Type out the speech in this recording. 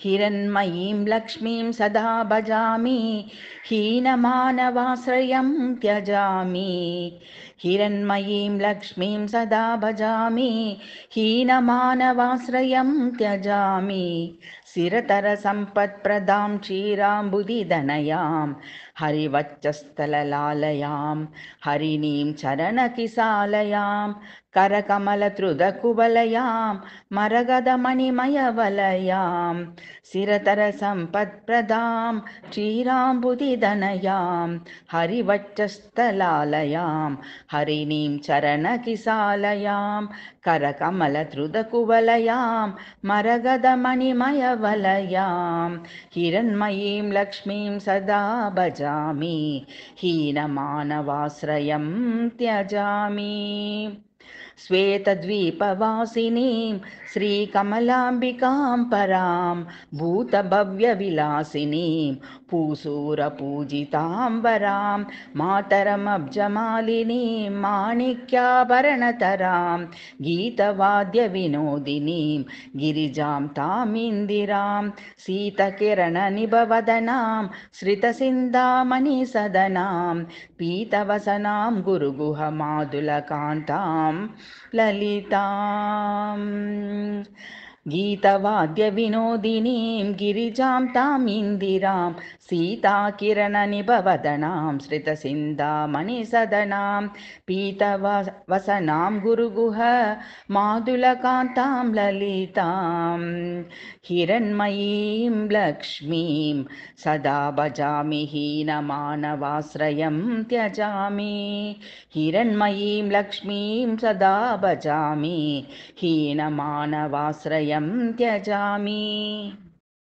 हिरण्मयीं लक्ष्मीं सदा भजामि हीनमानवाश्रयं त्यजामि हिरण्मयीं लक्ष्मीं सदा भजामि हीनमानवाश्रयं त्यजामि शिरतरसम्पत्प्रदां क्षीराम्बुदिदनयां हरिवच्चस्थललालयां हरिणीं चरणकिसालयां करकमलत्रुदकुवलयां मरगदमणिमयवलयाम् सिरतरसम्पत्प्रदां क्षीराम्बुदिदनयां हरिवच्चस्तलालयां हरिणीं चरणकिसालयां करकमलधृतकुवलयां मरगदमणिमयवलयां हिरण्मयीं लक्ष्मीं सदा भजामि हीनमानवाश्रयं त्यजामि श्वेतद्वीपवासिनीं श्रीकमलाम्बिकां परां भूतभव्यविलासिनीं वरां मातरमब्जमालिनीं माणिक्याभरणतरां गीतवाद्यविनोदिनीं गिरिजां तामिन्दिरां सीतकिरणनिभवदनां श्रितसिन्धामणिसदनां पीतवसनां गुरुगुहमादुलकान्ताम् ललिता गीतवाद्यविनोदिनीं गिरिजां ताम् इन्दिरां सीताकिरणनिभवदनां श्रितसिन्धामणिसदनां पीतव वसनां मादुलकान्तां ललितां हिरण्मयीं लक्ष्मीं सदा भजामि हीनमानवाश्रयं त्यजामि हिरण्मयीं लक्ष्मीं सदा भजामि हीनमानवाश्रयं त्यजामि